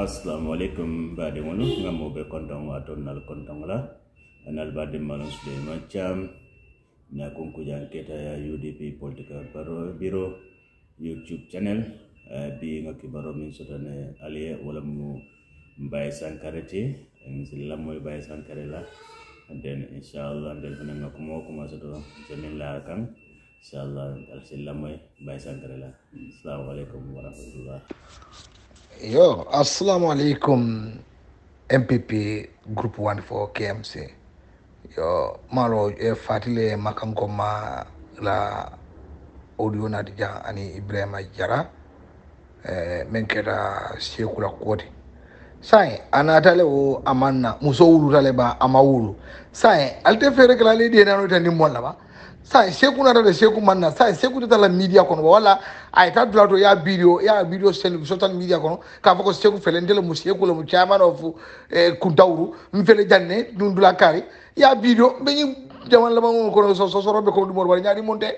assalamu alaikum baade ngol ngamoɓe konton wato nal la anal baade malon souleyman macam, na konkujan keta ya udp political Biro youtube channel uh, bi nga kibaro min sotane aliye wala mu mbaye sankare te si lamoy baye sankare la and then inshallah and then nga kuma kuma soto jamin la kan inshallah al si lamoy baye sankare la assalamu alaikum Yo, assalamu alaikum MPP group 14 KMC. Yo, malo e fatile makanko ma la audio na dija ani Ibrahima Jara eh, men kɛra sekula kɔ de anatale a amanna o a ma muso wulutale ba ama ma wulu san fere tɛ feere kɛla ale den nan'o tɛ ni mɔ sai seku na da seku man na san seku tɛ taa la media kɔnɔ wa wala a ye taa dula y'a video y'a video sɛni social media kɔnɔ k'a fɔ ko seku fɛlɛ n mu seku la mu caman dɔ fo eh, ɛɛ kuntawuru n janne dun kari y'a video n bɛ n jamana laban kɔnɔ sɔsɔsɔrɔ bɛ kɔmi dumuni wari ɲaani mun tɛ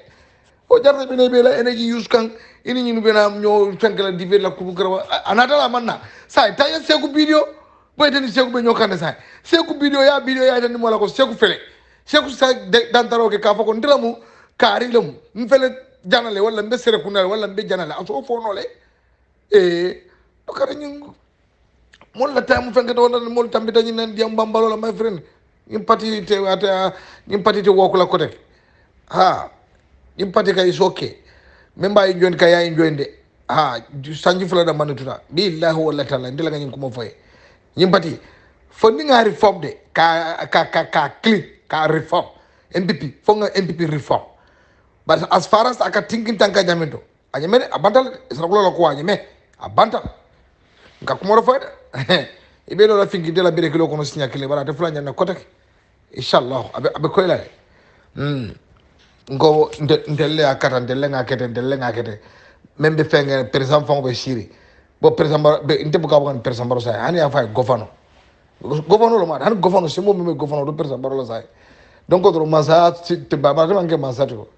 o jarata bɛ ne bɛ la energy use kan i ni ɲinu bɛ na ɲɔ fɛn kɛlɛ di la kuru kɛrɛ la a man na seku video bɛɛ ni seku bɛ ɲɔ seku video y'a video y'a yɛrɛ ni mɔgɔ seku fɛlɛ sekusage dantaroke ka fo ko ndiramu kaari lemu n fele janale walla mbe sere kunale walla mbe janale an soo fonole e ɗo kara ñin molla tamu fenkete wonata mol tambita ñin nan ndiyam bambalola may frene ñin pati te ata ñin pati te wokula kote ha ñin pati kay sokke min mbawi joni ka yayi joni de ha sanji fulada manituta billahi walla talla ndilaga ñin kuma foye ñin pati fo ndi gaari fobde ka ka ka ka clique ka reform NPP fo NPP reform but as far as aka tinkintanka ñamen jamendo a ñamede a bantal e sarakulala ko a ñame a bantal nka kumoro fayda ibe lo la de la bere kilo kono signa kile wala te fula ñanna kotake abe abe aɓe hmm, ngo ndelle a ya kata ndelle nga kete ndelle nga kete même ɓe fenge président fango ɓe siri bo président ɓe inte buka bukan président baro sa hani ya fay gofano gofano lo maɗa hani gofano simo meme gofano ɗo président baro lo sai donc dɔrɔ masaya te baba ko kɛ masaya ti ko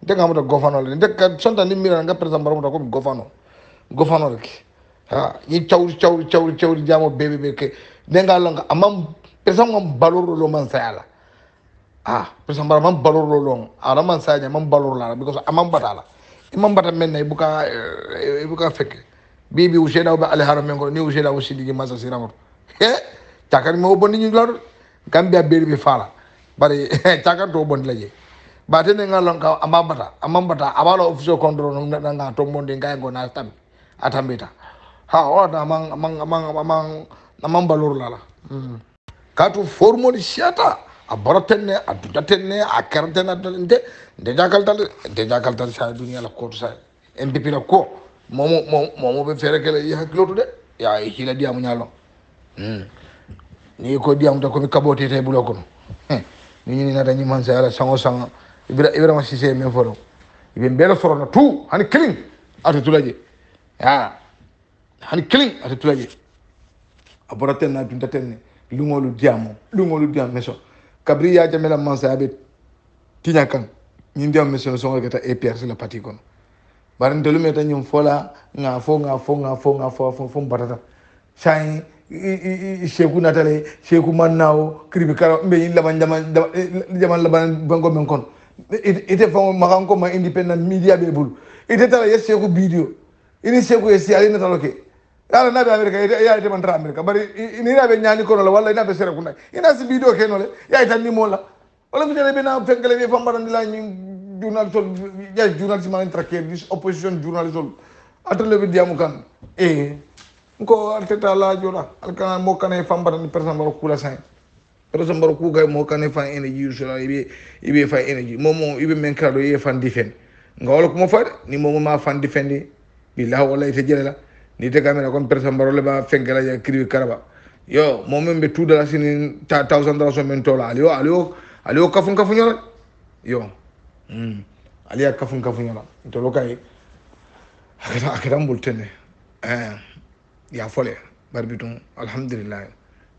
n tɛ do gofano le la ka sɔn ni mira nga n ka pɛrɛsidɛn baro kɔmi gofano gɔfanɔ ha yi chaw chaw chaw chaw di ya jamo bɛ bɛ kɛ den k'a lɔn a ma pɛrɛsidɛn kɔni balo de lɔ ah pɛrɛsidɛn baro a balor lo de lɔ man sa man balor la because amam bata la imam bata men nay buka eh, buka fek i ba ale haram ko ni usela usidi ki masa sira mor he takar mo bonni ni lor gambia beri fala bari cakan to bon laje ba te ne ngalon ka amabata amambata abalo official control no na nga to bondi ngai go na tam atambita ha o oh, da mang mang mang mang mang balur lala ka hmm. katu formol shata a baratenne a dutatenne a kerantenne adalente nde de nde jakaltal sa dunia la koto sa mpp la ko momo momo be fere kele yi iya, hakkiloto de ya hila diamu ñalon mm. ni ko diamu ta komi kabotete bulo kono hmm. ni ñini nata ñiman sa ala sango sanga ibrahima sise men fono iɓe mbeɗo sorono tu. hani kilin ata tulaje Ya, hani kilin ata tulaje a bota ten na dunta ten ne lugolu diyamo lugolu diyam meso kabri yaja mela mansa aɓe tiña kan ñin ndiyam mesono songo keta eh, aprc la parti kono bari ndelume ta ñum fola nga fo nga fo nga fo nga fo fo mbatata sayi sheku natale sheku mannawo kribi kara mbe yin laban jaman laban banko men kon ite fon makan ko ma independent media be bul ite tala yes sheku video ini sheku yes ya ina taloke ala na be america ite ya ite mantra america bari ini ra be nyani ko la walla ina be sere kunda ina si video ke no le ya ita ni mola wala mi tele be na fengale be fambara ndila ni journal sol ya journal ci ma intraquer dis opposition journal sol atre le diamukan eh ko arteta la alkana mo kana fan barani persa mbaro kula sain persa mbaro kuka mo kana fan energy usula ibe ibe fa energy momo ibe men kala ye fan difen nga wala kuma fa ni momo ma fan difendi ¿eh? billahi wala ite la ni te kamera kon persa mbaro le ba fengala ya kriwi karaba yo momo be tuda la sini 1000 dollars o men tola alio alio aliyo kafun kafun yo yo mm aliya kafun kafun yo to lokay akata akata mbultene eh ya fole bari bitum alhamdulillah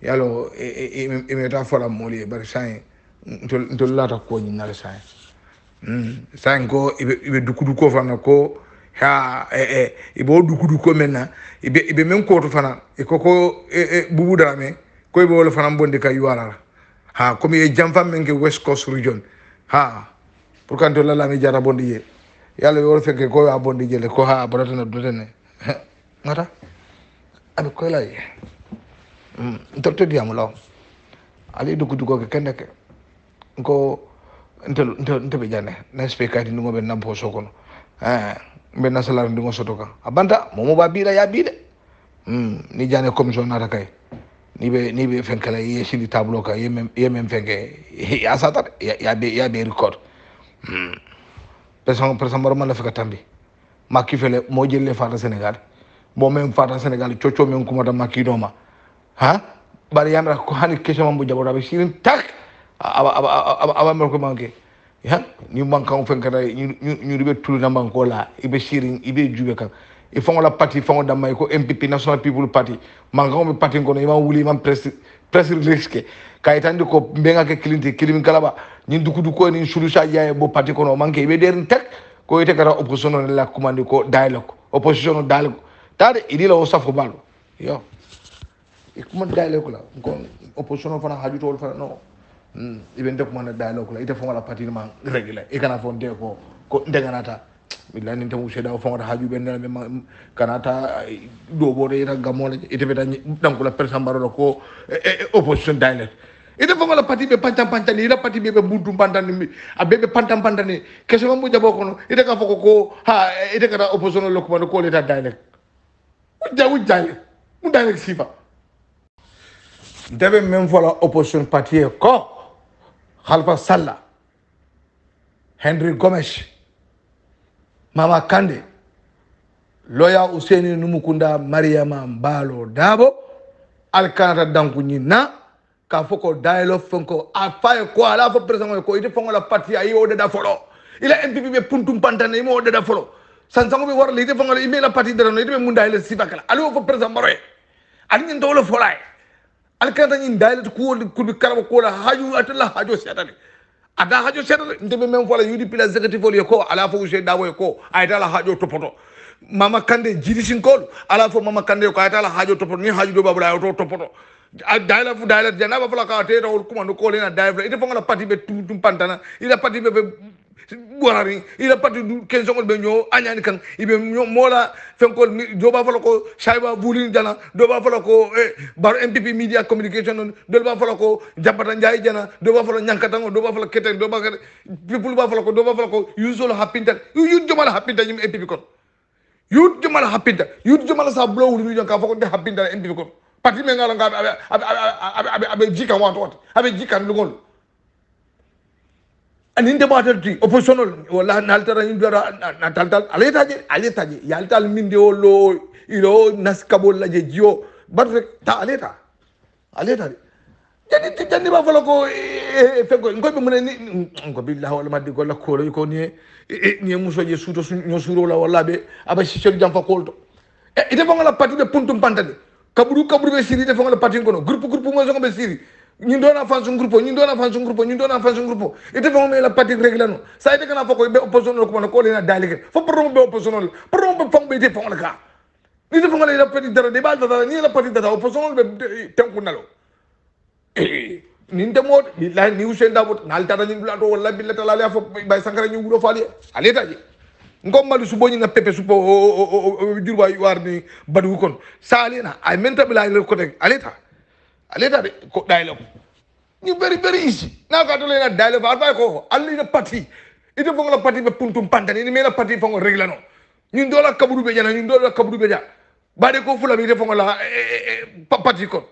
yalo imeta e, e, e, fola moolu ye bari saŋ ntol laata koo ñinna le saŋ hmm, saŋ ko ibe dukuduko fana ko ha ibe wo dukuduko meŋ na ibe meŋ kootu fana i ko ko bubu dara me ko ibe wo le fanaŋ bondi ka yuwala la ha comme ye janfaŋ meŋ ke west coast region ha pour que ntol la lami jara bondi je yalo ye wo le fenke ko ye a bondi je le ko ha a badatana dutene ŋata aɓe koylay ndortodiyamo law ala e doggudugoke kende ke ko nteɓe jane naspe kadi ndigoɓe eh sokono mbe di ndigo soto kan a banta momo ba biɗa ya biɗe hmm, ni jane commission nata kay niɓe niɓe fenkela yesindi tableau ka mem fengke ya satar ya ɓe ya ya record personne personne mbaɗo malla feka tambi ma kifele mo jelle fata sénégal bo momin fata sénégal cocco min kumata makidoma ha bari yamra ko hani kesha mambu jabo rabi sirin tak aba aba aba ko manque ya ni man mankan fen be tulu na man ko la iɓe sirin iɓe juuɓe kan e fon la parti fon da may ko mpp national people party man be parti ngono iman wuli press press risque kay tandi ko be nga mbegake kilinti kilimi kalaba kudu ko ni nin solution jaye bo parti ko kono manque iɓe der tek ko ite kara opposition o la commande ko dialogue opposition dialogue taade idi la wo safo balo yo i kuma dialogue la ko opposition fana hajutowol fana no mm, i be nte kuma na dialogue la ite foŋo la patini ma régla i kana fo nte ko ko nte ganata billahi ni nte mu seeda o foŋo ta haju be nela me kanata doobooto ita gammo la ite beta dankula persambaro la ko e, e, e, opposition dialogue ite foŋo la pati be pantan pantani ila pati be be buntum ni a be be pantan pantani question ma mu jabo kono ite ka fo ko ko ha ite kata opposition lo kuma ko le ta dialogue wujjange mudalek sifa ndeɓe min vola opposition partie ko halfa salla henry gomes mama kande loya useni numukunda mariama mbaalo Dabo alkanata danku ñinna ka fo ko dayelo fonko a faye ko ala fo président ko ite la parti ayi de deda folo a npp ɓe puntum pantane imo o deda folo sansango be warla ite fangala imela parti de darano ite mu mundayla sifakala ali wo fo président maroye ali ñin towla folaye ali kanata ñin daylata bi kulbi ko la haju atalla haju setane ada haju setane nteɓe men fola udp la exécutif ol ye ko ala fo je dawo ye ko ayitala hajo topoto mama kande jidi sin jiɗisinkolu ala fo mama kande ko ay ayitala hajo topoto ni haju do ɗo babula ayoto topoto dayla fu dayla janaba fola ka tetawol kumanu kolena dayla ite fangala parti ɓe tum tum pantana ita parti ɓe ɓe Buwa la ring, ila pati ken son kon ben yo, anyan ni kan, ibe mwola, feng kon, do ba folokon, shaywa voulin janan, do ba folokon, baro MPP Media Communication non, do ba folokon, japatan jay janan, do ba folokon, nyan katan kon, do ba folokon, keten, do ba folokon, do ba folokon, yu solon hapintan, yu yu jom ala hapintan yu MPP kon. Yu jom ala hapintan, yu jom ala sablo yu yon ka fokon, de hapintan MPP kon. Pati men nga langa, abe, abe, abe, abe, abe, abe, abe, abe, abe, abe, abe, abe, abe, abe anin debatel ti oppositional walla naltara nataltal alaytaje alaytaje yaltal minde o lo ilo naskabol laje jiyo bat rek ta alayta alayta de jandi jandi ba fala ko e, e, e, fego ngoy be mun ni ngo billahi wala maddi golla ko lo ko ni ni musoje suto no suro la walla be aba si sel jam fa kolto e ite fongala pati be puntum pantade kaburu kaburu be siri ite fongala pati ngono groupe groupe mo so be siri ñu doon a fan suñu groupe ñu doon a fan suñu groupe ñu doon a fan suñu groupe ite fɛn o fɛn la parti réglé no saa ite kana fɔ ko i bɛ opposition la kuma na k'o de na daali kɛ fo problème bɛ opposition la problème bɛ fɛn bɛ ite fɛn o la kan ni ite fɛn o la i la parti dara de i b'a dara ni i la parti dara opposition bɛ tɛn kun na lo nin tɛ mɔ bilahi ni Hussein Dabo n'ale taara ni bila dɔ wala bi la taala ale y'a fɔ Baye Sankara ñu wulo f'ale ale ta je nko malu subo ñu na pepe subo oh, o oh, o oh, o juruba yuar ni badu kon saa ale na ay menta bila ale ko teg ale ta aleta ko dialog ni very very easy na ka to dialog dialogue arba ko alli na parti ite e fo la parti be puntum pantani e ni na parti fongo regla no ñu ndola kaburu be jana ñu ndola kaburu be ja de ko fula mi ite fongo la e, parti ko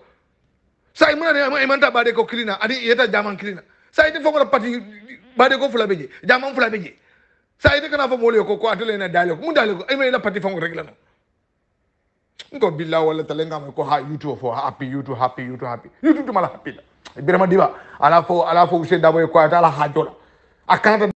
sai muna manta ba de ko klina adi yeta jaman kilina sai ite fo la parti de ko fula be je jaman fula be je sai ite kana fo le ko ko atole na dialog mu dialogue ay na parti fongo regla no nto bila wala talenga mko ha you too for happy you too happy you too happy you too mala happy ibira madiba alafo alafo ushenda mwe kwa tala hajola akana